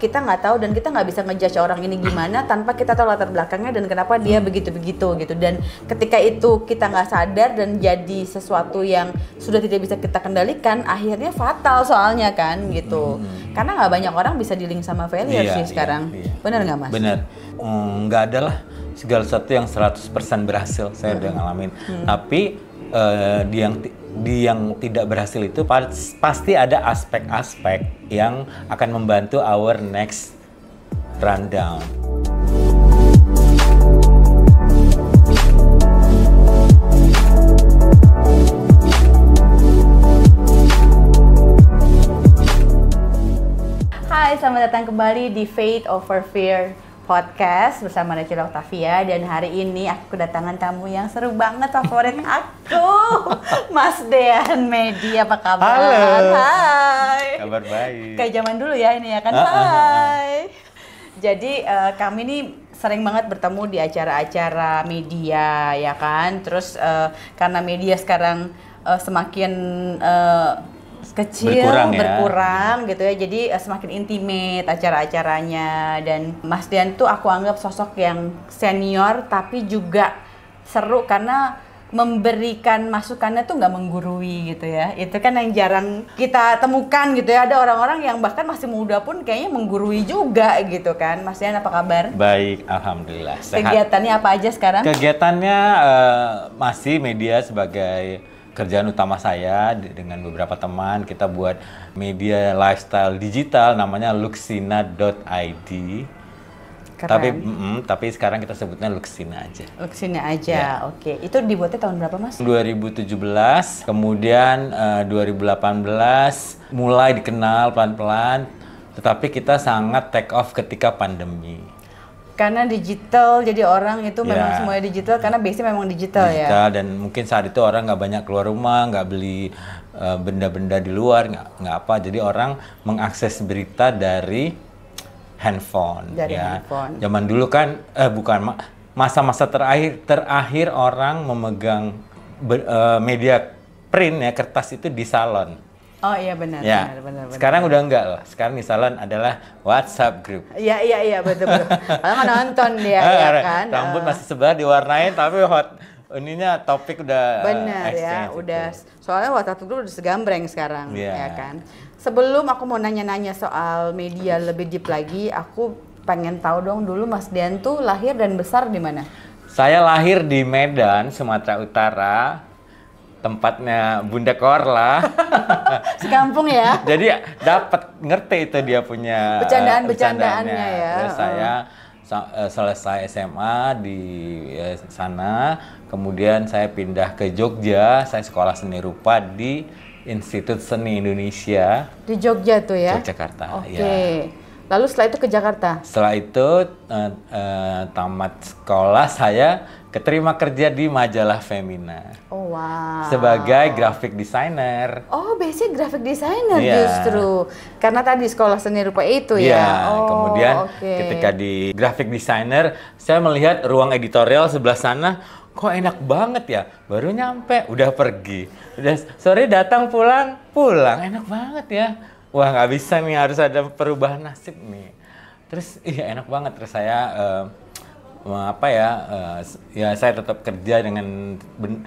kita nggak tahu dan kita nggak bisa ngejudge orang ini gimana tanpa kita tahu latar belakangnya dan kenapa dia hmm. begitu-begitu gitu dan ketika itu kita nggak sadar dan jadi sesuatu yang sudah tidak bisa kita kendalikan akhirnya fatal soalnya kan gitu hmm. karena nggak banyak orang bisa dealing sama failure iya, sih iya, sekarang iya, iya. benar nggak mas? benar hmm, nggak mm, ada lah segala sesuatu yang 100% berhasil saya hmm. udah ngalamin hmm. tapi uh, eh, di yang di yang tidak berhasil itu pas, pasti ada aspek-aspek yang akan membantu our next rundown. Hai, selamat datang kembali di Fate Over Fear podcast bersama Rachel Octavia dan hari ini aku kedatangan tamu yang seru banget favorit aku Mas Dean Medi apa kabar? Halo. Hai. Kabar baik. Kayak zaman dulu ya ini ya kan. uh, Hai. Jadi uh, kami ini sering banget bertemu di acara-acara media ya kan. Terus uh, karena media sekarang uh, semakin uh, kecil berkurang, ya. gitu ya jadi uh, semakin intimate acara-acaranya dan Mas Dian tuh aku anggap sosok yang senior tapi juga seru karena memberikan masukannya tuh nggak menggurui gitu ya itu kan yang jarang kita temukan gitu ya ada orang-orang yang bahkan masih muda pun kayaknya menggurui juga gitu kan Mas Dian apa kabar? Baik Alhamdulillah sehat. Kegiatannya apa aja sekarang? Kegiatannya uh, masih media sebagai kerjaan utama saya dengan beberapa teman kita buat media lifestyle digital namanya luxina.id. Keren. Tapi mm, tapi sekarang kita sebutnya Luxina aja. Luxina aja. Ya. Oke. Itu dibuatnya tahun berapa, Mas? 2017, kemudian uh, eh, 2018 mulai dikenal pelan-pelan tetapi kita sangat take off ketika pandemi karena digital jadi orang itu memang yeah. semuanya digital karena base memang digital, ya. digital ya. dan mungkin saat itu orang nggak banyak keluar rumah, nggak beli eh, benda-benda uh, di luar, nggak nggak apa. Jadi orang mengakses berita dari handphone. Dari ya. handphone. Zaman dulu kan eh bukan masa-masa terakhir terakhir orang memegang ber, uh, media print ya kertas itu di salon Oh iya benar. Ya. Benar, benar, benar, Sekarang udah enggak loh. Sekarang misalnya adalah WhatsApp group. Iya iya iya betul betul. Kalau nonton dia ya kan. Rambut uh. masih sebar diwarnain tapi hot ininya topik udah benar uh, ya udah soalnya WhatsApp group udah segambreng sekarang yeah. ya kan. Sebelum aku mau nanya-nanya soal media lebih deep lagi, aku pengen tahu dong dulu Mas Dian tuh lahir dan besar di mana? Saya lahir di Medan, Sumatera Utara tempatnya Bunda Korla. Sekampung ya. Jadi dapat ngerti itu dia punya eh, bercandaan bercandaannya ya. Terus saya eh, selesai SMA di eh, sana, kemudian saya pindah ke Jogja, saya sekolah seni rupa di Institut Seni Indonesia. Di Jogja tuh ya. Yogyakarta. Iya. Oke. Okay. Ya. Lalu setelah itu ke Jakarta. Setelah itu uh, uh, tamat sekolah saya keterima kerja di majalah Femina. Oh wow. Sebagai graphic designer. Oh, biasanya graphic designer yeah. justru. Karena tadi sekolah seni rupa itu yeah. ya. Iya. Oh, kemudian okay. ketika di graphic designer, saya melihat ruang editorial sebelah sana kok enak banget ya baru nyampe udah pergi udah sore datang pulang pulang enak banget ya wah nggak bisa nih harus ada perubahan nasib nih terus iya enak banget terus saya uh, apa ya uh, ya saya tetap kerja dengan ben,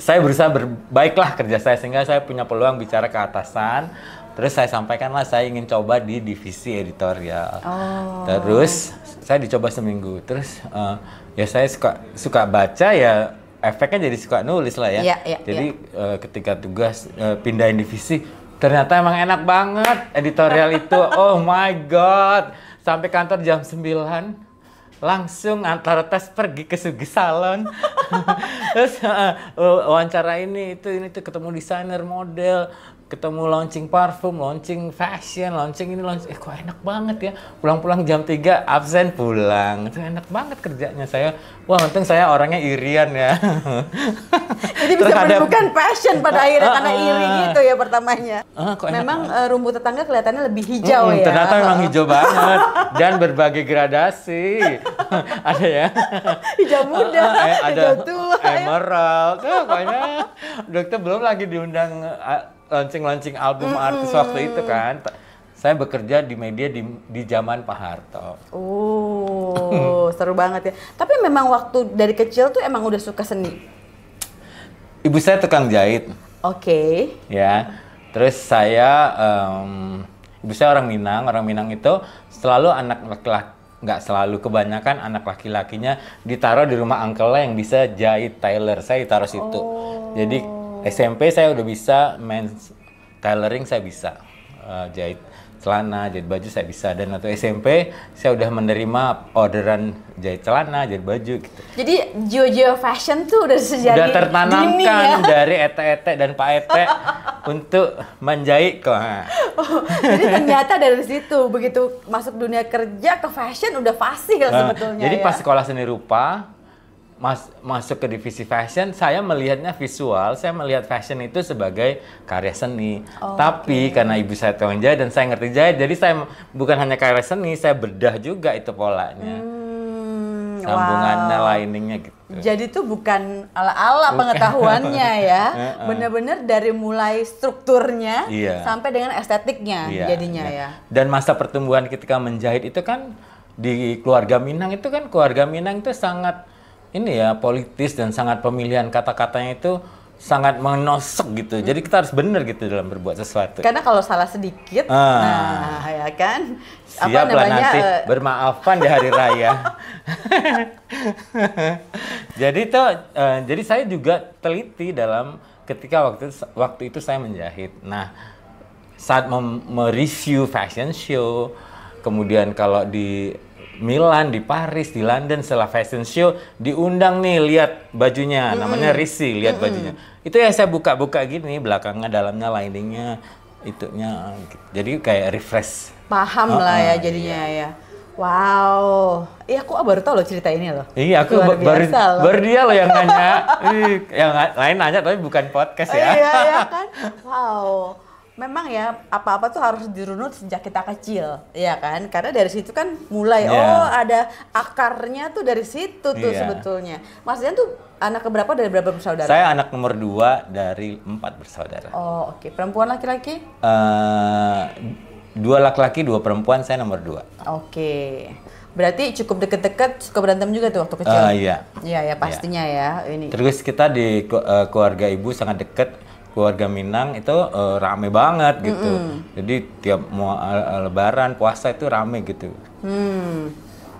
saya berusaha berbaiklah kerja saya sehingga saya punya peluang bicara ke atasan terus saya sampaikanlah saya ingin coba di divisi editorial oh. terus saya dicoba seminggu terus uh, ya saya suka suka baca ya efeknya jadi suka nulis lah ya, ya, ya jadi ya. Uh, ketika tugas uh, pindahin divisi Ternyata emang enak banget editorial itu. Oh my god. Sampai kantor jam 9 langsung antara tes pergi ke Sugi Salon terus uh, wawancara ini itu ini tuh ketemu desainer model ketemu launching parfum, launching fashion, launching ini launching eh kok enak banget ya. Pulang-pulang jam 3 absen pulang. Itu enak banget kerjanya saya. Wah, untung saya orangnya irian ya. Jadi bisa Terhadap, menemukan passion pada akhirnya uh, karena iri ah, ah. gitu ya pertamanya. Uh, memang uh, rumput tetangga kelihatannya lebih hijau mm, ya. Ternyata memang hijau banget dan berbagai gradasi. ada ya. hijau muda, uh, eh, ada hijau tua, ya. emerald. Ya. Tuh, pokoknya dokter belum lagi diundang uh, launching-launching album mm-hmm. artis waktu itu kan. Saya bekerja di media di di zaman Pak Harto. Oh, seru banget ya. Tapi memang waktu dari kecil tuh emang udah suka seni. Ibu saya tukang jahit. Oke. Okay. Ya. Terus saya um, ibu saya orang Minang, orang Minang itu selalu anak laki-laki nggak selalu kebanyakan anak laki-lakinya ditaruh di rumah angkela yang bisa jahit tailor saya ditaruh situ oh. jadi SMP saya udah bisa main tailoring saya bisa uh, jahit celana, jahit baju saya bisa dan atau SMP saya udah menerima orderan jahit celana, jahit baju gitu. Jadi Jojo Fashion tuh udah sejak udah tertanamkan dini, ya? dari ete-ete dan Pak Ete untuk menjahit kok. Oh, jadi ternyata dari situ begitu masuk dunia kerja ke fashion udah fasih lah nah, sebetulnya. jadi ya? pas sekolah seni rupa mas masuk ke divisi fashion, saya melihatnya visual, saya melihat fashion itu sebagai karya seni. Oh, Tapi okay. karena ibu saya tukang jahit dan saya ngerti jahit, jadi saya bukan hanya karya seni, saya bedah juga itu polanya. Hmm, Sambungannya, wow. liningnya gitu. Jadi itu bukan ala-ala pengetahuannya ya. Bener-bener dari mulai strukturnya iya. sampai dengan estetiknya iya, jadinya iya. ya. Dan masa pertumbuhan ketika menjahit itu kan di keluarga Minang itu kan keluarga Minang itu sangat ini ya politis dan sangat pemilihan kata-katanya itu sangat menosok gitu. Hmm. Jadi kita harus benar gitu dalam berbuat sesuatu. Karena kalau salah sedikit, ah. nah ya kan. Siap apa nanti uh... bermaafan di hari raya. jadi tuh, eh, uh, jadi saya juga teliti dalam ketika waktu waktu itu saya menjahit. Nah, saat mereview fashion show, kemudian kalau di Milan, di Paris, di London setelah fashion show diundang nih lihat bajunya, mm -hmm. namanya Risi, lihat mm -hmm. bajunya. Itu ya saya buka-buka gini, belakangnya, dalamnya, liningnya, itunya. Gitu. Jadi kayak refresh. Paham oh, lah ya ah, ah. jadinya iya. ya. Wow, iya aku baru tau loh cerita ini loh. Iya aku Luar baru loh. baru dia loh yang nanya, yang lain nanya tapi bukan podcast ya. Iya iya kan, wow memang ya apa-apa tuh harus dirunut sejak kita kecil, ya kan? Karena dari situ kan mulai yeah. oh ada akarnya tuh dari situ tuh yeah. sebetulnya. Maksudnya tuh anak keberapa dari berapa bersaudara? Saya anak nomor dua dari empat bersaudara. Oh oke, okay. perempuan laki-laki? Uh, dua laki-laki, dua perempuan, saya nomor dua. Oke. Okay. Berarti cukup deket-deket suka berantem juga tuh waktu kecil? Uh, iya. Iya ya iya. pastinya yeah. ya ini. Terus kita di uh, keluarga ibu sangat deket keluarga Minang itu uh, rame banget gitu. Mm -hmm. Jadi tiap mau eh, lebaran, puasa itu rame gitu. Hmm.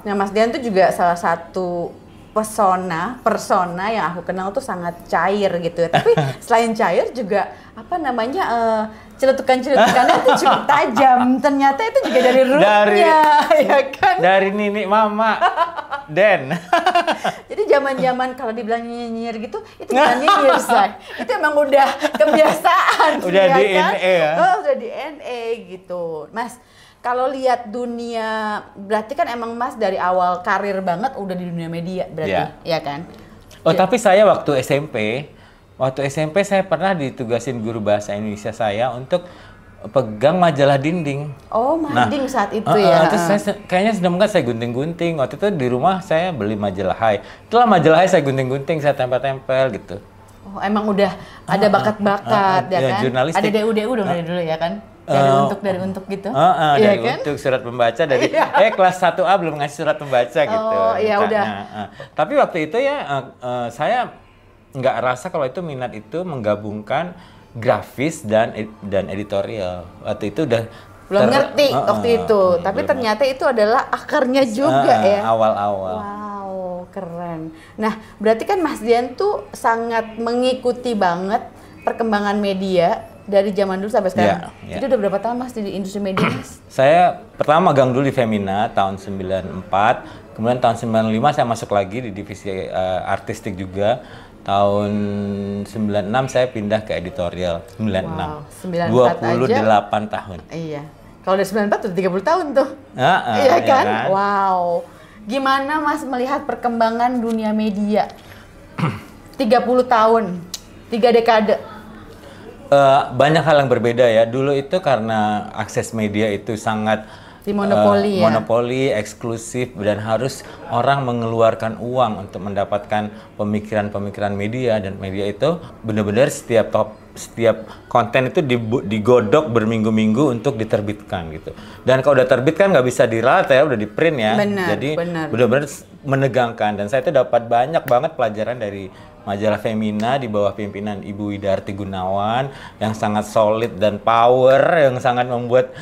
Nah, Mas Dian tuh juga salah satu persona, persona yang aku kenal tuh sangat cair gitu Tapi selain cair juga apa namanya uh, celetukan-celetukan itu cukup tajam. Ternyata itu juga dari rumah. dari, ya kan? Dari nini mama, Den. Jadi zaman-zaman kalau dibilang nyinyir gitu, itu bukan nyinyir, say. Itu emang udah kebiasaan. udah ya DNA kan? ya? Oh, udah DNA gitu. Mas, kalau lihat dunia, berarti kan emang Mas dari awal karir banget udah di dunia media berarti, yeah. ya kan? Oh, ya. tapi saya waktu SMP, waktu SMP saya pernah ditugasin guru bahasa Indonesia saya untuk pegang majalah dinding. Oh, mading nah, saat itu uh, ya. Terus saya kayaknya sedang enggak saya gunting-gunting. Waktu itu di rumah saya beli majalah Hai. Itulah majalah Hai saya gunting-gunting, saya tempel-tempel gitu. Oh, emang udah ada bakat-bakat uh, uh, ya, ya kan? Jurnalistik. Ada DUDU du dong uh, dari dulu ya kan? dari uh, untuk dari untuk gitu. Uh, uh, dari kan? untuk surat pembaca dari iya. eh kelas 1A belum ngasih surat pembaca gitu. Oh iya udah. Uh, tapi waktu itu ya uh, uh, saya nggak rasa kalau itu minat itu menggabungkan grafis dan dan editorial waktu itu udah belum ngerti uh, uh, waktu itu uh, tapi belum. ternyata itu adalah akarnya juga uh, ya awal-awal wow keren nah berarti kan Mas Dian tuh sangat mengikuti banget perkembangan media dari zaman dulu sampai sekarang. Yeah, yeah. itu udah berapa tahun Mas di industri media? saya pertama magang dulu di Femina tahun 94, kemudian tahun 95 saya masuk lagi di divisi uh, artistik juga tahun 96 saya pindah ke editorial 96 wow, 94 28 aja, tahun iya kalau dari 94 udah 30 tahun tuh uh, uh, iya kan? Ya kan wow gimana mas melihat perkembangan dunia media 30 tahun tiga dekade uh, banyak hal yang berbeda ya dulu itu karena akses media itu sangat monopoli, uh, ya. Monopoli, eksklusif dan harus orang mengeluarkan uang untuk mendapatkan pemikiran-pemikiran media dan media itu benar-benar setiap top setiap konten itu digodok berminggu-minggu untuk diterbitkan gitu. Dan kalau udah terbit kan nggak bisa dirat ya, udah di print ya. Bener, Jadi benar-benar menegangkan dan saya itu dapat banyak banget pelajaran dari majalah Femina di bawah pimpinan Ibu Widarti Gunawan yang sangat solid dan power yang sangat membuat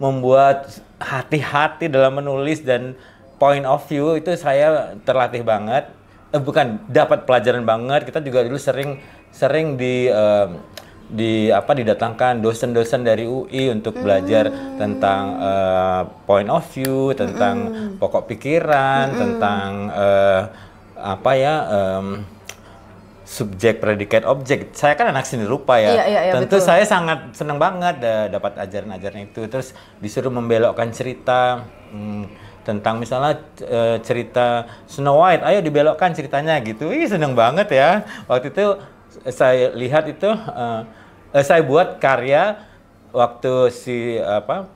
membuat hati-hati dalam menulis dan point of view itu saya terlatih banget eh, bukan dapat pelajaran banget kita juga dulu sering sering di um, di apa didatangkan dosen-dosen dari UI untuk belajar mm. tentang uh, point of view tentang mm. pokok pikiran mm. tentang uh, apa ya um, subjek predikat objek saya kan anak seni rupa ya iya, iya, iya, tentu betul. saya sangat senang banget uh, dapat ajaran-ajaran itu terus disuruh membelokkan cerita hmm, tentang misalnya uh, cerita Snow White ayo dibelokkan ceritanya gitu ih seneng banget ya waktu itu saya lihat itu uh, saya buat karya waktu si apa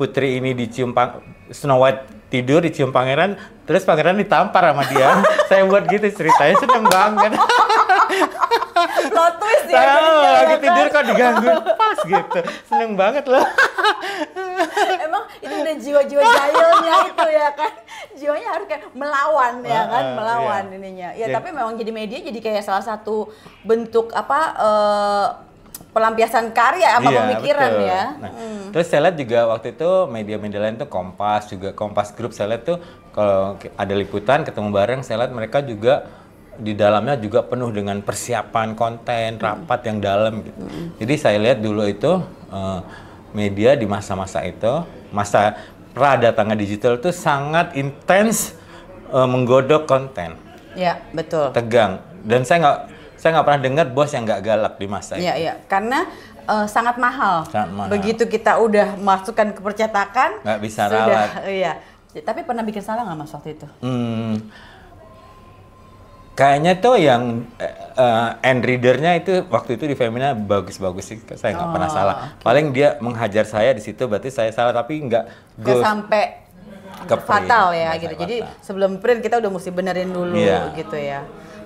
putri ini dicium pang Snow White tidur dicium pangeran terus pangeran ditampar sama dia saya buat gitu ceritanya seneng banget Lo twist ya. Tahu, lagi tidur kok diganggu. Pas gitu. Seneng banget loh. Emang itu udah jiwa-jiwa jahilnya itu ya kan. Jiwanya harus kayak melawan ya ah, kan, ah, melawan iya. ininya. Ya, iya. tapi memang jadi media jadi kayak salah satu bentuk apa eh, pelampiasan karya sama iya, pemikiran betul. ya. Nah, hmm. Terus saya lihat juga waktu itu media-media lain tuh Kompas juga Kompas Group saya lihat tuh kalau ada liputan ketemu bareng saya lihat mereka juga di dalamnya juga penuh dengan persiapan konten rapat yang dalam gitu. Jadi saya lihat dulu itu uh, media di masa-masa itu masa pra datangnya digital itu sangat intens uh, menggodok konten. Ya betul. Tegang dan saya nggak saya nggak pernah dengar bos yang nggak galak di masa ya, itu. ya karena uh, sangat mahal. Sangat mahal. Begitu kita udah masukkan ke percetakan nggak bisa sudah, Iya. Tapi pernah bikin salah nggak mas waktu itu? Hmm Kayaknya tuh yang uh, end readernya itu waktu itu di Femina bagus-bagus sih, saya nggak oh, pernah salah. Okay. Paling dia menghajar saya di situ, berarti saya salah tapi nggak nggak sampai ke fatal ya, ya gitu. Fatal. Jadi sebelum print kita udah mesti benerin dulu yeah. gitu ya.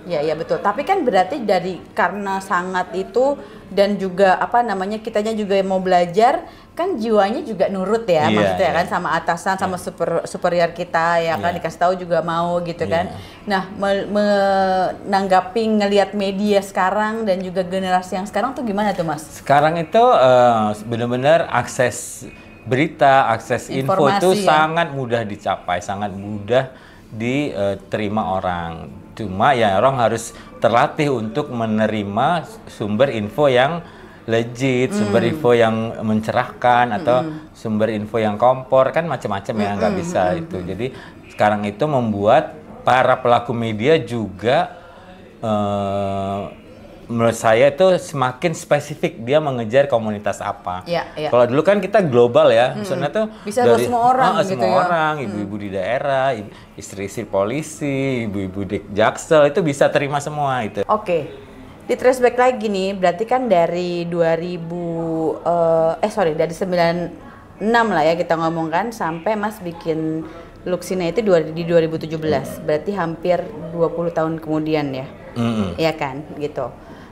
Iya, iya betul. Tapi kan berarti dari karena sangat itu dan juga apa namanya kitanya juga mau belajar, kan jiwanya juga nurut ya, yeah, maksudnya yeah. kan sama atasan, sama iya. super superior kita ya yeah. kan iya. dikasih tahu juga mau gitu yeah. kan. Iya. Nah, me menanggapi ngelihat media sekarang dan juga generasi yang sekarang tuh gimana tuh, Mas? Sekarang itu uh, benar-benar akses berita, akses Informasi info itu ya? sangat mudah dicapai, sangat mudah diterima eh, orang Cuma ya orang harus terlatih untuk menerima sumber info yang legit, mm. sumber info yang mencerahkan mm. atau sumber info yang kompor kan macam-macam ya nggak mm. bisa itu. Jadi sekarang itu membuat para pelaku media juga uh, menurut saya itu semakin spesifik dia mengejar komunitas apa. Ya, ya. Kalau dulu kan kita global ya, hmm. maksudnya tuh bisa dari semua orang, oh, gitu semua ya. orang, hmm. ibu-ibu hmm. di daerah, istri-istri polisi, ibu-ibu di jaksel itu bisa terima semua itu. Oke, okay. di traceback lagi nih, berarti kan dari 2000 uh, eh, eh sorry dari 96 lah ya kita ngomong kan sampai Mas bikin Luxina itu di 2017, hmm. berarti hampir 20 tahun kemudian ya, mm -hmm. ya kan gitu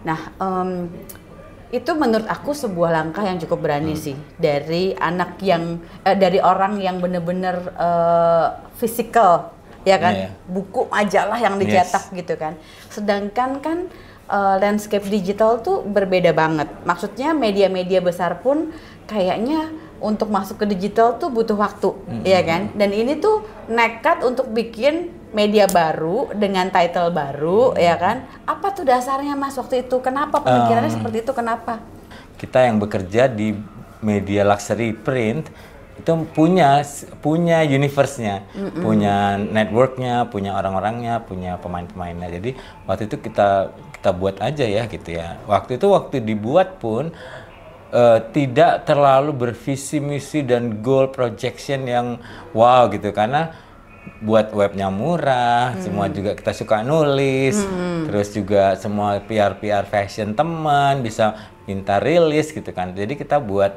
Nah, um, itu menurut aku sebuah langkah yang cukup berani hmm. sih dari anak yang eh, dari orang yang benar-benar fisikal eh, uh, ya kan yeah. Iya. buku majalah yang dicetak yes. gitu kan sedangkan kan uh, landscape digital tuh berbeda banget maksudnya media-media besar pun kayaknya untuk masuk ke digital tuh butuh waktu mm -hmm. ya hmm, kan hmm. dan ini tuh nekat untuk bikin media baru dengan title baru ya kan apa tuh dasarnya mas waktu itu kenapa pemikirannya um, seperti itu kenapa kita yang bekerja di media luxury print itu punya punya universe-nya, mm -mm. punya network-nya, punya orang-orangnya, punya pemain-pemainnya. Jadi waktu itu kita kita buat aja ya gitu ya. Waktu itu waktu dibuat pun uh, tidak terlalu bervisi misi dan goal projection yang wow gitu karena buat webnya murah, hmm. semua juga kita suka nulis, hmm. terus juga semua PR-PR fashion teman bisa minta rilis gitu kan. Jadi kita buat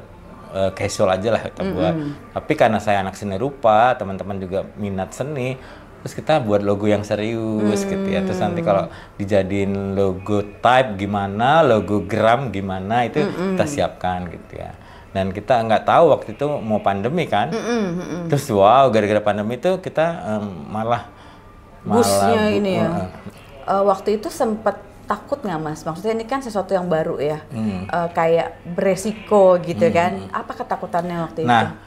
uh, casual aja lah kita hmm. buat. Tapi karena saya anak seni rupa, teman-teman juga minat seni, terus kita buat logo yang serius hmm. gitu ya. Terus nanti kalau hmm. dijadiin logo type gimana, logo gram gimana itu hmm. kita siapkan gitu ya dan kita nggak tahu waktu itu mau pandemi kan mm -mm, mm terus wow gara-gara pandemi itu kita um, malah busnya malah, ini ya uh, uh, waktu itu sempat takut nggak mas maksudnya ini kan sesuatu yang baru ya mm. uh, kayak beresiko gitu mm. kan apa ketakutannya waktu nah, itu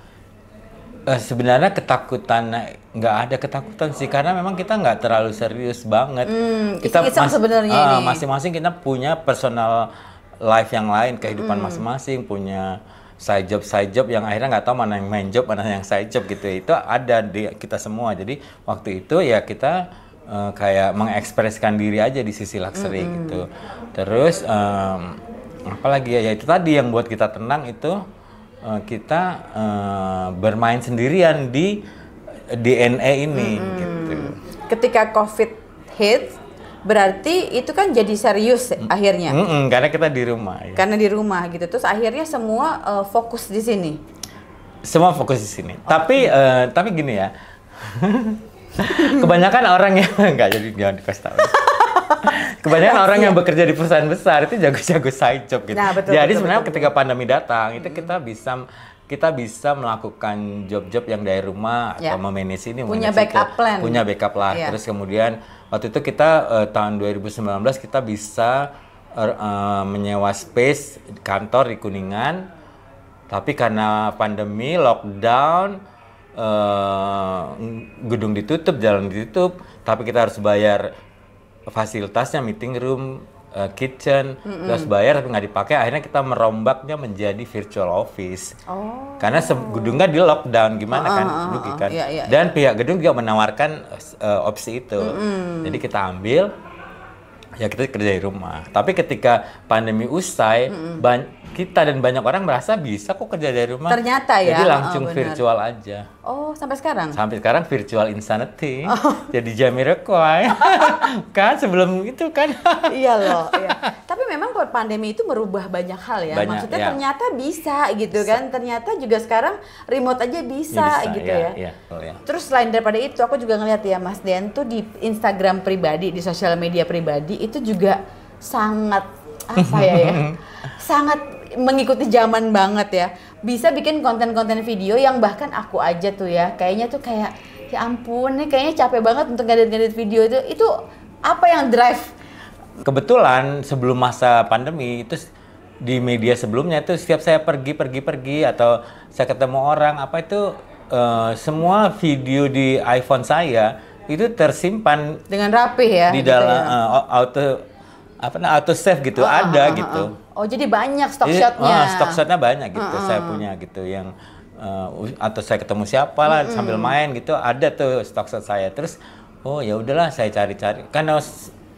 Uh, sebenarnya ketakutan nggak ada ketakutan sih karena memang kita nggak terlalu serius banget. Mm, kita ah, masing-masing uh, kita punya personal life yang lain, kehidupan mm. masing-masing, mm. punya side job side job yang akhirnya nggak tahu mana yang main job mana yang side job gitu itu ada di kita semua jadi waktu itu ya kita uh, kayak mengekspresikan diri aja di sisi luxury mm -hmm. gitu terus um, apalagi ya, ya itu tadi yang buat kita tenang itu uh, kita uh, bermain sendirian di DNA ini mm -hmm. gitu ketika covid hits berarti itu kan jadi serius mm. akhirnya. Mm -mm, karena kita di rumah. Ya. Karena di rumah gitu, terus akhirnya semua uh, fokus di sini. Semua fokus di sini. Oh. Tapi mm. uh, tapi gini ya, kebanyakan orang yang nggak jadi jangan dikasih tahu. kebanyakan orang yang bekerja di perusahaan besar itu jago-jago side job gitu. Nah, betul, jadi betul, sebenarnya betul, ketika betul. pandemi datang itu mm. kita bisa kita bisa melakukan job-job yang dari rumah yeah. atau memanage ini punya backup plan punya backup lah yeah. terus kemudian waktu itu kita uh, tahun 2019 kita bisa uh, uh, menyewa space kantor di Kuningan tapi karena pandemi lockdown uh, gedung ditutup jalan ditutup tapi kita harus bayar fasilitasnya meeting room uh, kitchen mm-hmm. terus bayar tapi nggak dipakai akhirnya kita merombaknya menjadi virtual office oh. karena gedungnya di lockdown gimana oh, kan oh, oh, oh. kan yeah, yeah, dan iya. pihak gedung juga menawarkan uh, opsi itu mm-hmm. jadi kita ambil ya kita kerja di rumah tapi ketika pandemi usai mm-hmm. kita dan banyak orang merasa bisa kok kerja dari rumah ternyata ya jadi langsung oh, virtual aja Oh, sampai sekarang? Sampai sekarang virtual insanity. Oh. Jadi Jamiroquai. kan sebelum itu kan. iya loh, iya. Tapi memang pandemi itu merubah banyak hal ya. Banyak, Maksudnya ya. ternyata bisa gitu bisa. kan. Ternyata juga sekarang remote aja bisa, ya, bisa gitu iya, ya. ya. Oh, ya. Terus selain daripada itu aku juga ngeliat ya Mas Dian tuh di Instagram pribadi, di sosial media pribadi itu juga sangat apa ya ya? sangat mengikuti zaman banget ya bisa bikin konten-konten video yang bahkan aku aja tuh ya kayaknya tuh kayak ya ampun nih kayaknya capek banget untuk ngedit-ngedit video itu itu apa yang drive kebetulan sebelum masa pandemi itu di media sebelumnya itu setiap saya pergi pergi pergi atau saya ketemu orang apa itu uh, semua video di iPhone saya itu tersimpan dengan rapi ya di gitu dalam ya? Uh, auto apa namanya auto save gitu oh, ada oh, oh, gitu Oh jadi banyak stock jadi, shotnya. Oh, stock shotnya banyak gitu. Uh Saya punya gitu yang uh, atau saya ketemu siapa lah uh sambil main gitu ada tuh stock shot saya. Terus oh ya udahlah saya cari-cari karena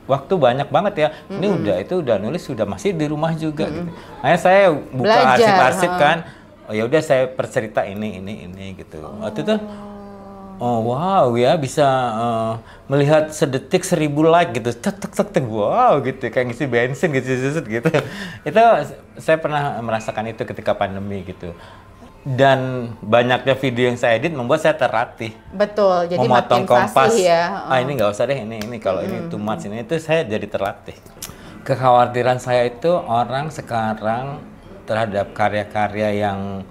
waktu banyak banget ya. Ini udah itu udah nulis sudah masih di rumah juga uh gitu. Nah saya buka arsip-arsip kan. Oh ya udah saya percerita ini ini ini gitu. Oh. Waktu tuh oh wow ya bisa uh, melihat sedetik seribu like gitu tek tek tek tek wow gitu kayak ngisi bensin gitu gitu, gitu. gitu. itu saya pernah merasakan itu ketika pandemi gitu dan banyaknya video yang saya edit membuat saya terlatih. Betul, jadi Memotong makin kompas. ya. Ah, oh. Ah ini nggak usah deh ini ini kalau ini too much ini itu saya jadi terlatih. Kekhawatiran saya itu orang sekarang terhadap karya-karya yang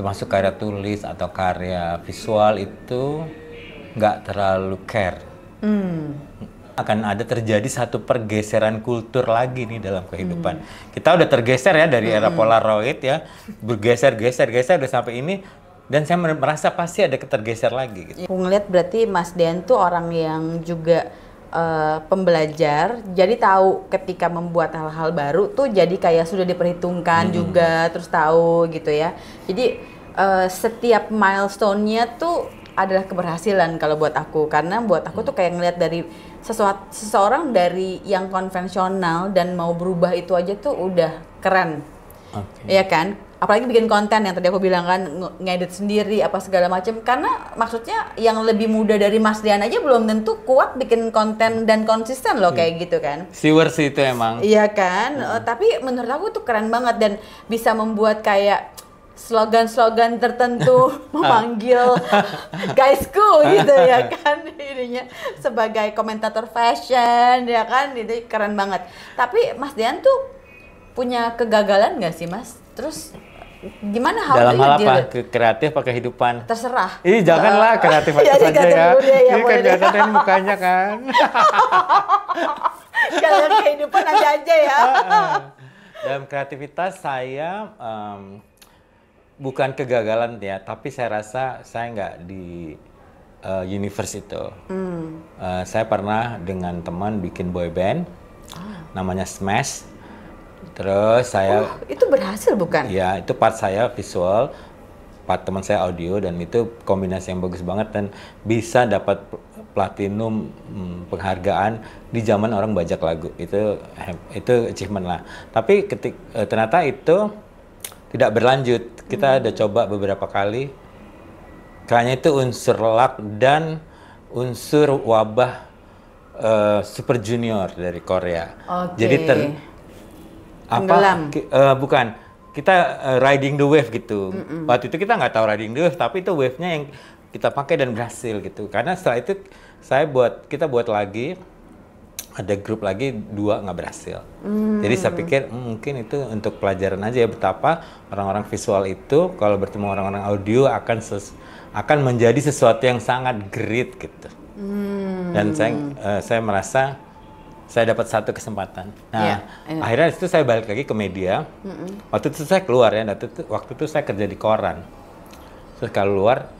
termasuk karya tulis atau karya visual itu nggak terlalu care. Hmm. Akan ada terjadi satu pergeseran kultur lagi nih dalam kehidupan. Hmm. Kita udah tergeser ya dari era hmm. Polaroid ya, bergeser, geser, geser udah sampai ini. Dan saya merasa pasti ada ketergeser lagi. Gitu. Aku ngeliat berarti Mas Dian tuh orang yang juga Eh, pembelajar jadi tahu ketika membuat hal-hal baru tuh jadi kayak sudah diperhitungkan hmm. juga terus tahu gitu ya jadi uh, setiap milestone-nya tuh adalah keberhasilan kalau buat aku karena buat aku tuh kayak ngelihat dari sesuatu seseorang dari yang konvensional dan mau berubah itu aja tuh udah keren okay. ya kan apalagi bikin konten yang tadi aku bilang kan ngedit sendiri apa segala macam karena maksudnya yang lebih muda dari Mas Dian aja belum tentu kuat bikin konten dan konsisten loh hmm. kayak gitu kan viewers itu emang iya kan hmm. Eh, tapi menurut aku tuh keren banget dan bisa membuat kayak slogan-slogan tertentu memanggil guysku gitu ya kan ininya sebagai komentator fashion ya kan itu keren banget tapi Mas Dian tuh punya kegagalan nggak sih Mas terus gimana hal dalam hal apa ke kreatif pakai kehidupan terserah ih janganlah uh, kreatif iya, ya. Iya kan, kan. aja ya, ya, ya ini kan jangan mukanya kan dalam kehidupan aja aja ya dalam kreativitas saya um, bukan kegagalan ya tapi saya rasa saya nggak di uh, universe itu hmm. uh, saya pernah dengan teman bikin boy band ah. namanya Smash Terus saya oh, itu berhasil bukan? Ya itu part saya visual, part teman saya audio dan itu kombinasi yang bagus banget dan bisa dapat platinum hmm, penghargaan di zaman orang bajak lagu. Itu itu achievement lah. Tapi ketik eh, ternyata itu tidak berlanjut. Kita hmm. ada coba beberapa kali. Kayaknya itu unsur luck dan unsur wabah uh, super junior dari Korea. Okay. Jadi ter Tenggelam. Apa, uh, eh, bukan kita uh, riding the wave gitu. Mm -mm. Waktu itu kita nggak tahu riding the wave, tapi itu wave-nya yang kita pakai dan berhasil gitu. Karena setelah itu saya buat kita buat lagi ada grup lagi dua nggak berhasil. Mm. Jadi saya pikir mm, mungkin itu untuk pelajaran aja ya betapa orang-orang visual itu kalau bertemu orang-orang audio akan ses akan menjadi sesuatu yang sangat great gitu. Mm. Dan saya uh, saya merasa saya dapat satu kesempatan. Nah, yeah, akhirnya itu saya balik lagi ke media. Mm-mm. Waktu itu saya keluar ya, waktu itu, waktu itu saya kerja di koran. Terus kalau keluar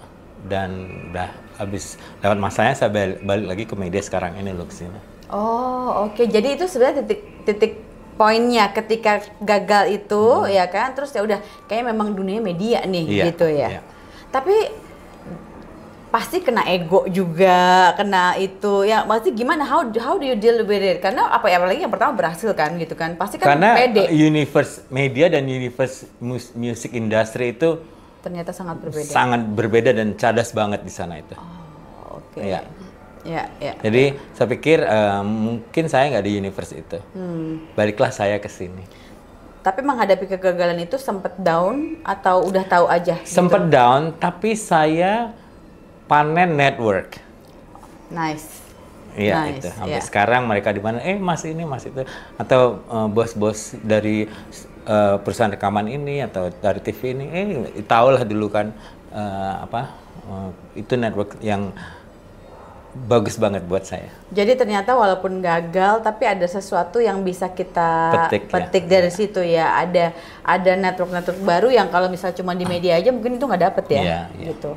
dan udah habis lewat masanya saya balik, balik lagi ke media sekarang ini loh kesini. Oh, oke. Okay. Jadi itu sebenarnya titik titik poinnya ketika gagal itu hmm. ya kan, terus ya udah kayaknya memang dunia media nih yeah, gitu ya. Yeah. Tapi pasti kena ego juga, kena itu. Ya pasti gimana how how do you deal with it? Karena apa ya apalagi yang pertama berhasil kan gitu kan. Pasti kan Karena pede. Uh, universe media dan universe musik music industry itu ternyata sangat berbeda. Sangat berbeda dan cadas banget di sana itu. Oh, oke. Okay. Ya. Ya, ya. Jadi saya pikir uh, mungkin saya nggak di universe itu. Hmm. Baliklah saya ke sini. Tapi menghadapi kegagalan itu sempat down atau udah tahu aja? Sempat gitu? down, tapi saya panen network. Nice. Iya nice. itu. Sampai yeah. sekarang mereka di mana? Eh masih ini masih itu atau eh, bos-bos uh, dari uh, perusahaan rekaman ini atau dari TV ini, eh tahulah dulu kan uh, apa uh, itu network yang bagus banget buat saya. Jadi ternyata walaupun gagal tapi ada sesuatu yang bisa kita petik, ya. petik ya. dari yeah. situ ya. Ada ada network-network baru yang kalau misalnya cuma di media aja mungkin itu nggak dapet ya, Yeah, ya. Iya. gitu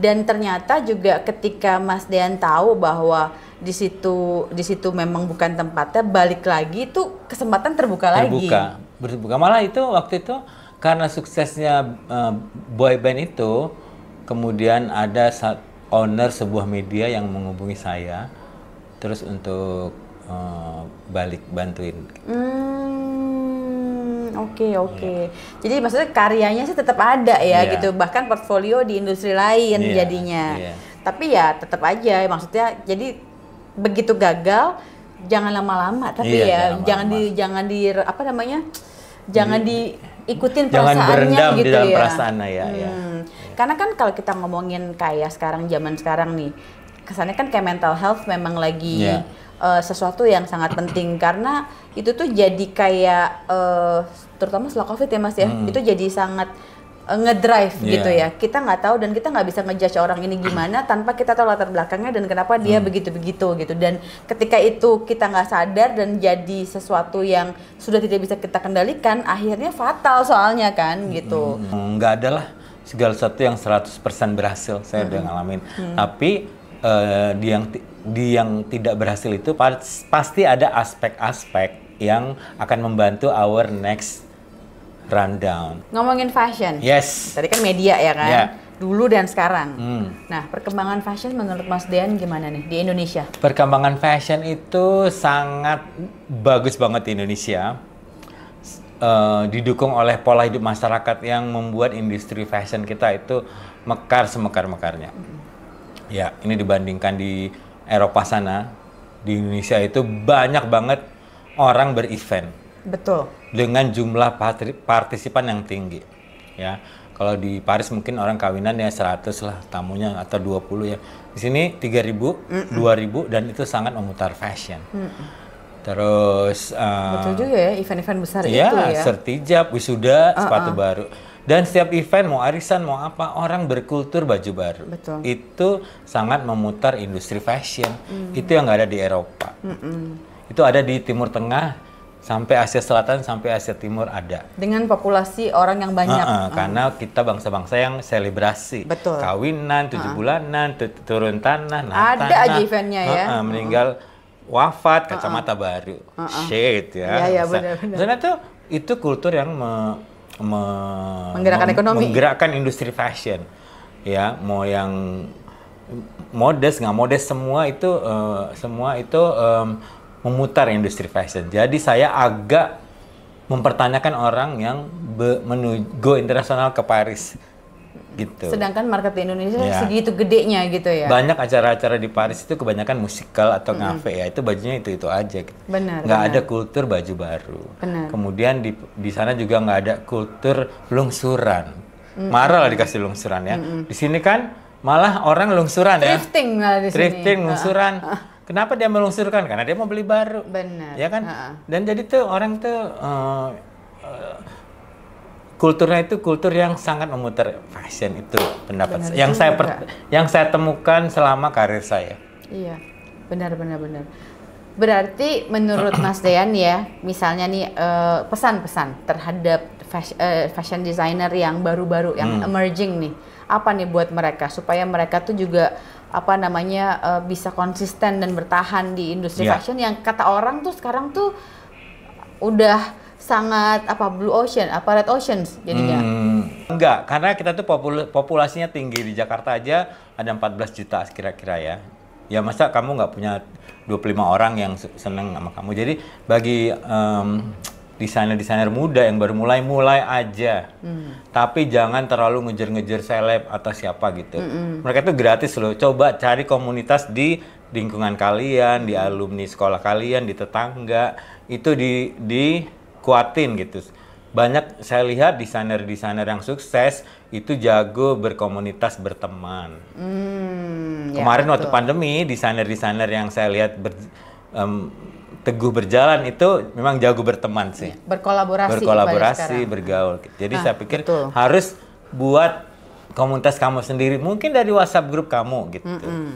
dan ternyata juga ketika Mas Dean tahu bahwa di situ di situ memang bukan tempatnya balik lagi itu kesempatan terbuka, terbuka. lagi terbuka malah itu waktu itu karena suksesnya uh, band itu kemudian ada owner sebuah media yang menghubungi saya terus untuk uh, balik bantuin hmm Hmm, oke okay, oke. Okay. Yeah. Jadi maksudnya karyanya sih tetap ada ya yeah. gitu. Bahkan portfolio di industri lain yeah. jadinya. Yeah. Tapi ya tetap aja maksudnya jadi begitu gagal jangan lama-lama tapi yeah, ya jangan, lama lama. di jangan di apa namanya? Jangan di ikutin jangan perasaannya gitu di dalam ya. perasaan ya, ya, hmm. ya. Karena kan kalau kita ngomongin kayak sekarang zaman sekarang nih kesannya kan kayak mental health memang lagi yeah uh, sesuatu yang sangat penting karena itu tuh jadi kayak uh, terutama setelah covid ya mas ya hmm. itu jadi sangat eh, ngedrive yeah. gitu ya kita nggak tahu dan kita nggak bisa ngejudge orang ini gimana tanpa kita tahu latar belakangnya dan kenapa dia hmm. begitu begitu gitu dan ketika itu kita nggak sadar dan jadi sesuatu yang sudah tidak bisa kita kendalikan akhirnya fatal soalnya kan hmm. gitu hmm, nggak hmm. ada lah segala sesuatu yang 100% berhasil saya hmm. udah ngalamin hmm. tapi uh, di yang di yang tidak berhasil itu pas, pasti ada aspek-aspek yang akan membantu our next rundown. Ngomongin fashion. Yes. Tadi kan media ya kan. Yeah. Dulu dan sekarang. Hmm. Nah, perkembangan fashion menurut Mas Dean gimana nih di Indonesia? Perkembangan fashion itu sangat bagus banget di Indonesia. Uh, didukung oleh pola hidup masyarakat yang membuat industri fashion kita itu mekar semekar mekarnya. Hmm Ya, ini dibandingkan di Eropa sana, di Indonesia itu banyak banget orang berevent. Betul. Dengan jumlah partisipan yang tinggi. Ya. Kalau di Paris mungkin orang kawinan ya 100 lah tamunya atau 20 ya. Di sini 3000, mm -mm. 2000 dan itu sangat memutar fashion. Mm -mm. Terus uh, Betul juga ya event-event besar ya, itu ya. Sertijab, wisuda, uh -uh. sepatu ah. baru. Dan setiap event mau arisan mau apa orang berkultur baju baru. Betul. Itu sangat memutar industri fashion. Mm. Itu yang nggak ada di Eropa. Mm -mm. Itu ada di Timur Tengah sampai Asia Selatan sampai Asia Timur ada. Dengan populasi orang yang banyak. Uh -uh, uh. Karena kita bangsa-bangsa yang selebrasi. Betul. Kawinan, tujuh uh -uh. bulanan, turun tanah, Ada aja eventnya uh -uh, ya. Uh -uh, meninggal wafat, kacamata uh -uh. baru. Uh -uh. Shit ya. Iya, iya benar-benar. Karena itu itu kultur yang me me menggerakkan mem ekonomi, menggerakkan industri fashion, ya mau yang modest nggak modest semua itu uh, semua itu um, memutar industri fashion. Jadi saya agak mempertanyakan orang yang menuju go internasional ke Paris gitu. Sedangkan market di Indonesia ya. segitu gedenya gitu ya. Banyak acara-acara di Paris itu kebanyakan musikal atau mm -hmm. ngafe ya itu bajunya itu itu aja. Gitu. Benar. Nggak benar. ada kultur baju baru. Benar. Kemudian di di sana juga nggak ada kultur lungsuran. Mm -hmm. Marah lah dikasih lungsuran ya. Mm -hmm. Di sini kan malah orang lungsuran ya. Thrifting di Thrifting, Drifting, lungsuran. Ah, ah. Kenapa dia melungsurkan? Karena dia mau beli baru. Benar. Ya kan? Uh -uh. Dan jadi tuh orang tuh uh, kulturnya itu kultur yang sangat memutar fashion itu pendapat benar, yang saya per, yang saya temukan selama karir saya. Iya, benar benar benar. Berarti menurut Mas Dean ya, misalnya nih eh, pesan-pesan uh, terhadap fashion, uh, eh, fashion designer yang baru-baru yang hmm. emerging nih, apa nih buat mereka supaya mereka tuh juga apa namanya uh, bisa konsisten dan bertahan di industri yeah. fashion yang kata orang tuh sekarang tuh udah sangat apa blue ocean apa red oceans jadinya hmm, enggak karena kita tuh popul populasinya tinggi di Jakarta aja ada 14 juta kira-kira ya ya masa kamu nggak punya 25 orang yang seneng sama kamu jadi bagi um, desainer-desainer muda yang baru mulai-mulai aja. Hmm. Tapi jangan terlalu ngejar-ngejar seleb atau siapa gitu. Hmm. Mereka tuh gratis loh. Coba cari komunitas di lingkungan kalian, di alumni sekolah kalian, di tetangga. Itu di di kuatin gitu. Banyak saya lihat desainer-desainer yang sukses itu jago berkomunitas berteman. Hmm, ya, Kemarin ya, waktu betul. pandemi desainer-desainer yang saya lihat ber, um, teguh berjalan itu memang jago berteman sih. Iya, berkolaborasi. Berkolaborasi, bergaul. Jadi nah, saya pikir betul. harus buat komunitas kamu sendiri, mungkin dari WhatsApp grup kamu gitu. Mm -mm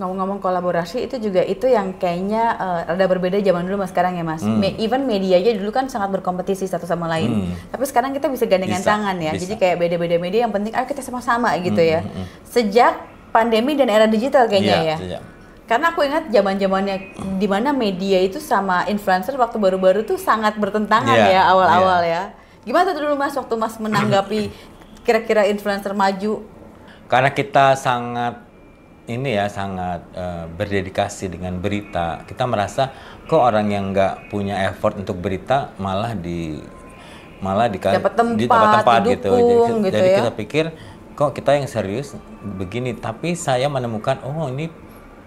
ngomong-ngomong kolaborasi itu juga itu yang kayaknya uh, eh, ada berbeda zaman dulu mas sekarang ya mas. Hmm. even media aja dulu kan sangat berkompetisi satu sama lain. Hmm. Tapi sekarang kita bisa gandengan bisa, tangan ya. Bisa. Jadi kayak beda-beda media yang penting ayo kita sama-sama gitu hmm, ya. Hmm, hmm. Sejak pandemi dan era digital kayaknya iya, ya. ya. Karena aku ingat zaman-zamannya hmm. di mana media itu sama influencer waktu baru-baru tuh sangat bertentangan yeah. ya awal-awal yeah. ya. Gimana tuh dulu mas waktu mas menanggapi kira-kira influencer maju? Karena kita sangat ini ya sangat uh, berdedikasi dengan berita. Kita merasa kok orang yang nggak punya effort untuk berita malah di malah di kan dapat tempat, di dapat tempat didukung, gitu. Jadi, gitu jadi ya? kita pikir kok kita yang serius begini. Tapi saya menemukan oh ini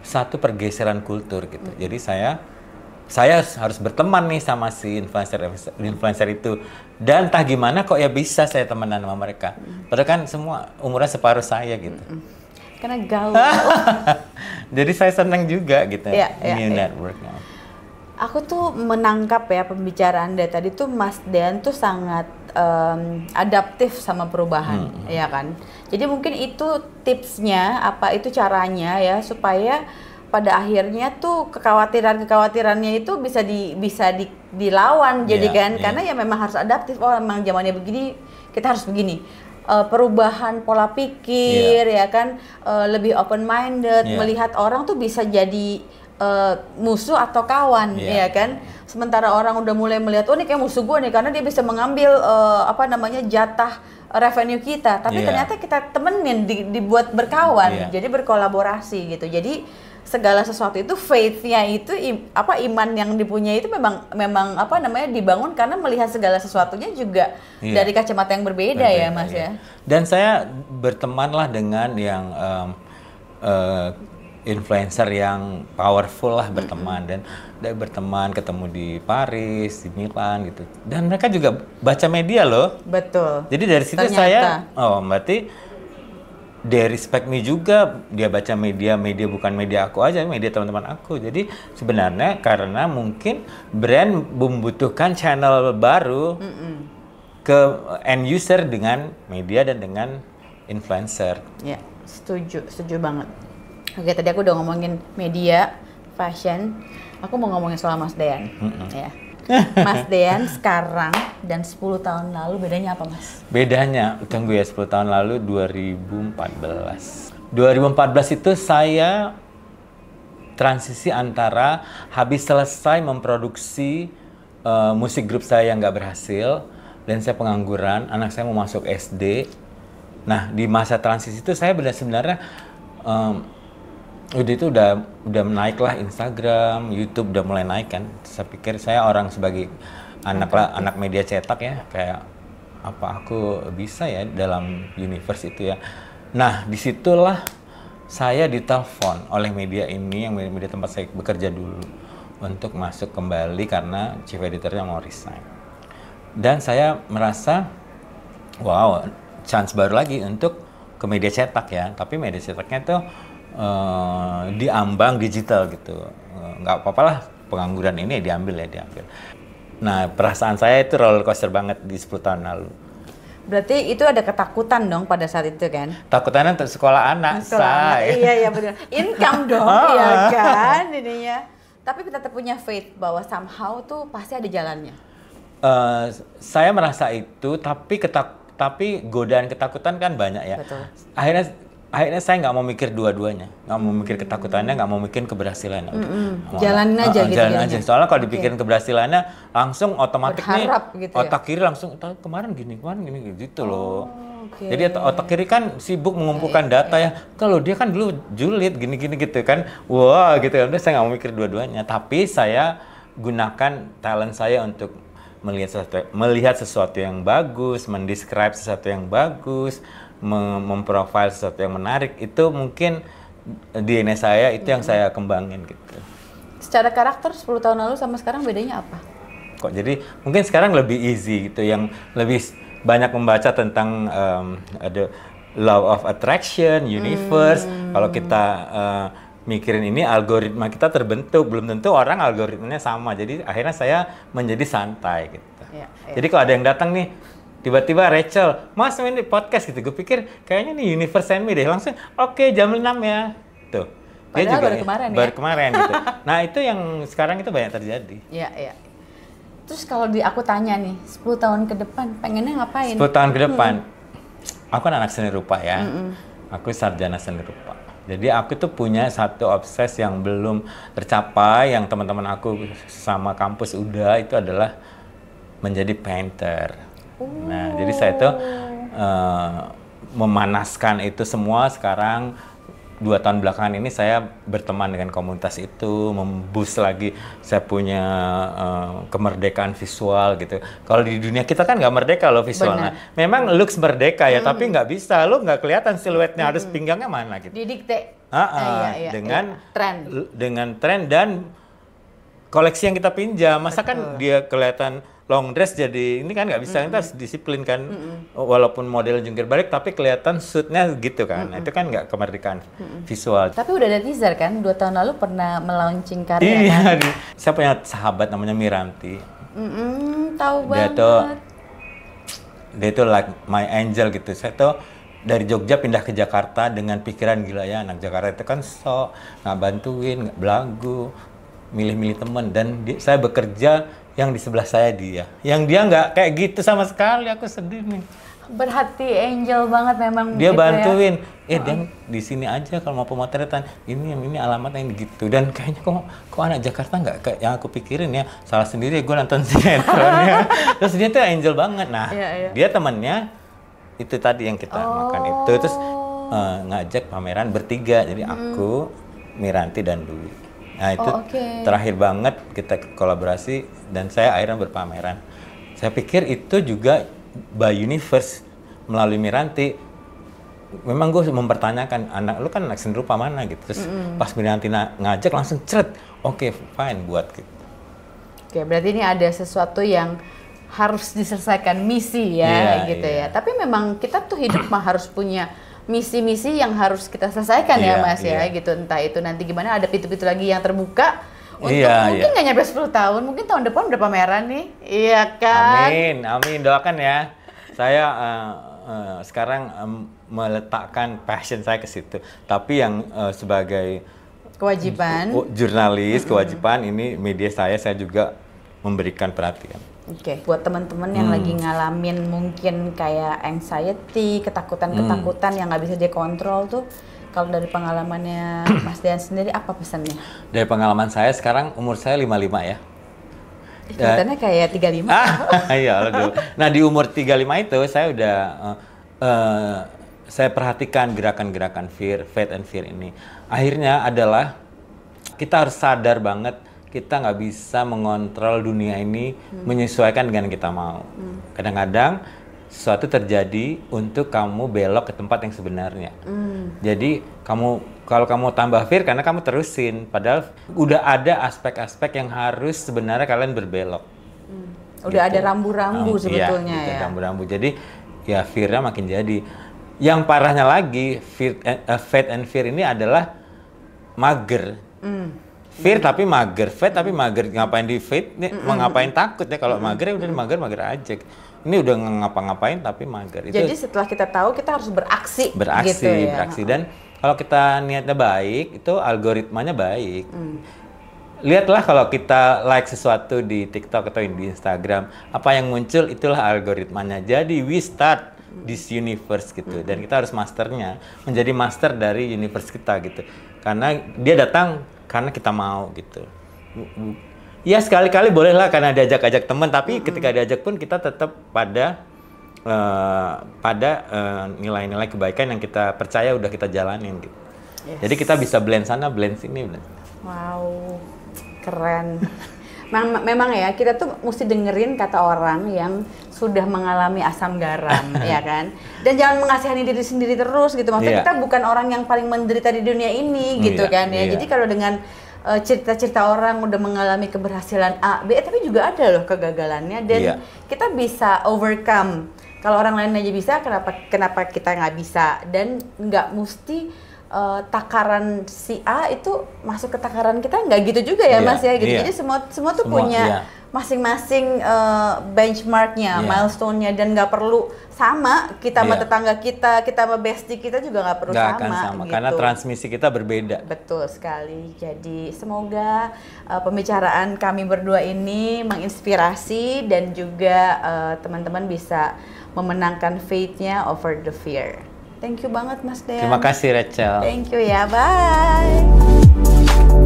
satu pergeseran kultur gitu. Hmm. Jadi saya saya harus berteman nih sama si influencer influencer itu dan entah gimana kok ya bisa saya temenan sama mereka hmm. padahal kan semua umurnya separuh saya gitu Hmm karena gaul. Jadi saya senang juga gitu yeah, yeah, new yeah. network. Aku tuh menangkap ya pembicaraan dari tadi tuh Mas Dean tuh sangat um, adaptif sama perubahan, hmm. ya kan. Jadi mungkin itu tipsnya apa itu caranya ya supaya pada akhirnya tuh kekhawatiran-kekhawatirannya itu bisa di bisa di, dilawan yeah, jadi kan yeah. Iya. karena ya memang harus adaptif oh memang zamannya begini kita harus begini uh, perubahan pola pikir yeah. ya kan uh, lebih open minded yeah. melihat orang tuh bisa jadi uh, musuh atau kawan yeah. ya kan sementara orang udah mulai melihat oh ini kayak musuh gue nih karena dia bisa mengambil uh, apa namanya jatah revenue kita tapi yeah. ternyata kita temenin di, dibuat berkawan yeah. jadi berkolaborasi gitu jadi segala sesuatu itu faithnya itu apa iman yang dipunyai itu memang memang apa namanya dibangun karena melihat segala sesuatunya juga iya. dari kacamata yang berbeda, ya, berbeda ya mas iya. ya dan saya bertemanlah dengan yang um, uh, influencer yang powerful lah berteman mm -hmm. dan dari berteman ketemu di Paris di Milan gitu dan mereka juga baca media loh betul jadi dari situ Ternyata. saya oh berarti dia respect me juga dia baca media media bukan media aku aja media teman-teman aku jadi sebenarnya karena mungkin brand membutuhkan channel baru mm -mm. ke end user dengan media dan dengan influencer ya setuju setuju banget oke tadi aku udah ngomongin media fashion aku mau ngomongin soal Mas Dayan mm -mm. ya Mas Dean sekarang dan 10 tahun lalu bedanya apa Mas? Bedanya, tunggu ya 10 tahun lalu 2014. 2014 itu saya transisi antara habis selesai memproduksi uh, musik grup saya yang gak berhasil dan saya pengangguran, anak saya mau masuk SD. Nah di masa transisi itu saya benar benar eh, um, udah itu udah udah naik lah Instagram, YouTube udah mulai naik kan. Saya pikir saya orang sebagai anak lah anak media cetak ya kayak apa aku bisa ya dalam universe itu ya. Nah disitulah saya ditelepon oleh media ini yang media tempat saya bekerja dulu untuk masuk kembali karena chief editornya mau resign. Dan saya merasa wow chance baru lagi untuk ke media cetak ya. Tapi media cetaknya tuh uh, diambang digital gitu eh, nggak uh, apa lah pengangguran ini diambil ya diambil nah perasaan saya itu roller coaster banget di 10 tahun lalu Berarti itu ada ketakutan dong pada saat itu kan? Takutannya untuk sekolah anak, sekolah Iya, iya benar. Income dong, oh. iya kan ininya Tapi kita tetap punya faith bahwa somehow tuh pasti ada jalannya. Uh, saya merasa itu, tapi ketak tapi godaan ketakutan kan banyak ya. Betul. Akhirnya akhirnya saya nggak mau mikir dua-duanya nggak mau mikir ketakutannya nggak mau mikir keberhasilannya mm -hmm. jalanin aja uh, gitu jalan aja soalnya kalau dipikirin okay. keberhasilannya langsung otomatis nih gitu ya? otak ya? kiri langsung kemarin gini kemarin gini gitu, gitu loh oh. Okay. Jadi otak kiri kan sibuk mengumpulkan yeah, iya, data iya. ya. Kalau dia kan dulu julid gini-gini gitu kan. Wah wow, gitu kan. Saya nggak mau mikir dua-duanya. Tapi saya gunakan talent saya untuk melihat sesuatu, melihat sesuatu yang bagus, mendescribe sesuatu yang bagus, mem memprofile sesuatu yang menarik itu mungkin DNA saya itu yang saya kembangin gitu. Secara karakter 10 tahun lalu sama sekarang bedanya apa? Kok jadi mungkin sekarang lebih easy gitu yang lebih banyak membaca tentang um, ada law of attraction, universe. Hmm. Kalau kita uh, mikirin ini algoritma kita terbentuk, belum tentu orang algoritmanya sama. Jadi akhirnya saya menjadi santai gitu. Ya, ya. Jadi kalau ada yang datang nih tiba-tiba Rachel mas ini podcast gitu gue pikir kayaknya nih universe and me deh langsung oke okay, jam 6 ya tuh dia juga baru ya, kemarin ya? baru kemarin gitu nah itu yang sekarang itu banyak terjadi iya iya terus kalau di aku tanya nih 10 tahun ke depan pengennya ngapain 10 tahun ke hmm. depan hmm. aku kan anak seni rupa ya Hmm -mm. aku sarjana seni rupa jadi aku tuh punya satu obses yang belum tercapai, yang teman-teman aku sama kampus udah itu adalah menjadi painter. Nah, jadi saya tuh uh, memanaskan itu semua sekarang dua tahun belakangan ini saya berteman dengan komunitas itu, membus lagi saya punya uh, kemerdekaan visual gitu. Kalau di dunia kita kan nggak merdeka loh visualnya. Memang looks merdeka ya, hmm. tapi nggak bisa. Lo nggak kelihatan siluetnya, hmm. harus pinggangnya mana gitu. Didikte. Uh, uh, eh, iya, iya, dengan iya. tren. Dengan tren dan koleksi yang kita pinjam. Masa kan Betul. kan dia kelihatan long dress jadi ini kan nggak bisa mm -hmm. kita harus disiplin kan mm -hmm. walaupun model jungkir balik tapi kelihatan suitnya gitu kan mm -hmm. itu kan nggak kemerdekaan mm -hmm. visual tapi udah ada teaser kan dua tahun lalu pernah melaunching karya iya, kan saya punya sahabat namanya Miranti mm -hmm, tahu dia banget tuh, dia itu like my angel gitu saya tuh dari Jogja pindah ke Jakarta dengan pikiran gila ya anak Jakarta itu kan sok nggak bantuin nggak belagu milih-milih temen dan dia, saya bekerja yang di sebelah saya dia yang dia nggak kayak gitu sama sekali aku sedih nih berhati angel banget memang dia gitu ya. bantuin ya. eh dan di sini aja kalau mau pemotretan ini yang ini alamat yang gitu dan kayaknya kok kok anak Jakarta nggak kayak yang aku pikirin ya salah sendiri gue nonton sinetronnya terus dia tuh angel banget nah yeah, yeah. dia temannya itu tadi yang kita oh. makan itu terus uh, ngajak pameran bertiga jadi hmm. aku Miranti dan Dwi Nah itu oh, okay. terakhir banget kita kolaborasi dan saya akhirnya berpameran. Saya pikir itu juga by universe melalui Miranti. Memang gue mempertanyakan anak lu kan anak sendrupa mana gitu. Terus mm -hmm. pas Miranti ngajak langsung ceret. Oke, okay, fine buat gitu. Oke, okay, berarti ini ada sesuatu yang harus diselesaikan misi ya yeah, gitu yeah. ya. Iya. Tapi memang kita tuh hidup mah harus punya misi-misi yang harus kita selesaikan yeah, ya iya, Mas yeah. ya iya. gitu entah itu nanti gimana ada pintu-pintu lagi yang terbuka untuk iya, iya. mungkin nggak iya. nyampe 10 tahun, mungkin tahun depan udah pameran nih, iya kan? Amin, amin doakan ya. Saya uh, uh, sekarang um, meletakkan passion saya ke situ, tapi yang uh, sebagai kewajiban jurnalis kewajiban ini media saya saya juga memberikan perhatian. Okay. Buat teman-teman yang hmm. lagi ngalamin mungkin kayak anxiety, ketakutan-ketakutan hmm. yang nggak bisa dikontrol tuh, kalau dari pengalamannya Mas Dian sendiri apa pesannya? Dari pengalaman saya sekarang umur saya 55 ya. katanya eh. kayak 35. Ah, iya, aduh. Nah, di umur 35 itu saya udah uh, uh, saya perhatikan gerakan-gerakan fear, faith and fear ini. Akhirnya adalah kita harus sadar banget kita nggak bisa mengontrol dunia ini hmm. menyesuaikan dengan kita mau. Kadang-kadang hmm. sesuatu terjadi untuk kamu belok ke tempat yang sebenarnya. Hmm. Jadi kamu kalau kamu tambah fear karena kamu terusin, padahal udah ada aspek-aspek yang harus sebenarnya kalian berbelok. Hmm. Udah gitu. ada rambu-rambu um, sebetulnya iya, gitu, ya. Rambu-rambu. Jadi ya fearnya makin jadi. Yang parahnya lagi, fear, uh, faith and fear ini adalah mager. Hmm Fear hmm. tapi mager, fit tapi mager. Ngapain di fit? Nih, hmm. ngapain takut ya kalau mager ya udah mager mager aja. Ini udah ngapa-ngapain tapi mager. Itu Jadi setelah kita tahu kita harus beraksi. Beraksi, gitu ya? beraksi dan kalau kita niatnya baik itu algoritmanya baik. Hmm. Lihatlah kalau kita like sesuatu di TikTok atau di Instagram, apa yang muncul itulah algoritmanya. Jadi we start this universe gitu dan kita harus masternya menjadi master dari universe kita gitu karena dia datang karena kita mau gitu ya sekali-kali bolehlah karena diajak-ajak teman tapi hmm ketika diajak pun kita tetap pada uh, pada uh, nilai-nilai kebaikan yang kita percaya udah kita jalanin gitu yes. jadi kita bisa blend sana blend sini blend wow keren memang ya kita tuh mesti dengerin kata orang yang sudah mengalami asam garam, ya kan? Dan jangan mengasihani diri sendiri terus gitu. Maksudnya yeah. kita bukan orang yang paling menderita di dunia ini iya, gitu yeah. kan ya. Yeah. Jadi kalau dengan cerita eh, cerita-cerita orang udah mengalami keberhasilan A, B, tapi juga ada loh kegagalannya dan yeah. kita bisa overcome. Kalau orang lain aja bisa, kenapa kenapa kita nggak bisa? Dan nggak mesti uh, takaran si A itu masuk ke takaran kita nggak gitu juga ya yeah, Mas ya gitu. Yeah. Jadi semua semua tuh semua, punya yeah masing-masing uh, benchmarknya, yeah. milestone-nya dan nggak perlu sama kita yeah. sama iya. tetangga kita, kita sama bestie kita juga nggak perlu gak sama, sama gitu. karena transmisi kita berbeda. Betul sekali. Jadi semoga uh, pembicaraan kami berdua ini menginspirasi dan juga eh, teman-teman uh, bisa memenangkan faith-nya over the fear. Thank you banget Mas Dean. Terima kasih Rachel. Thank you ya. Bye.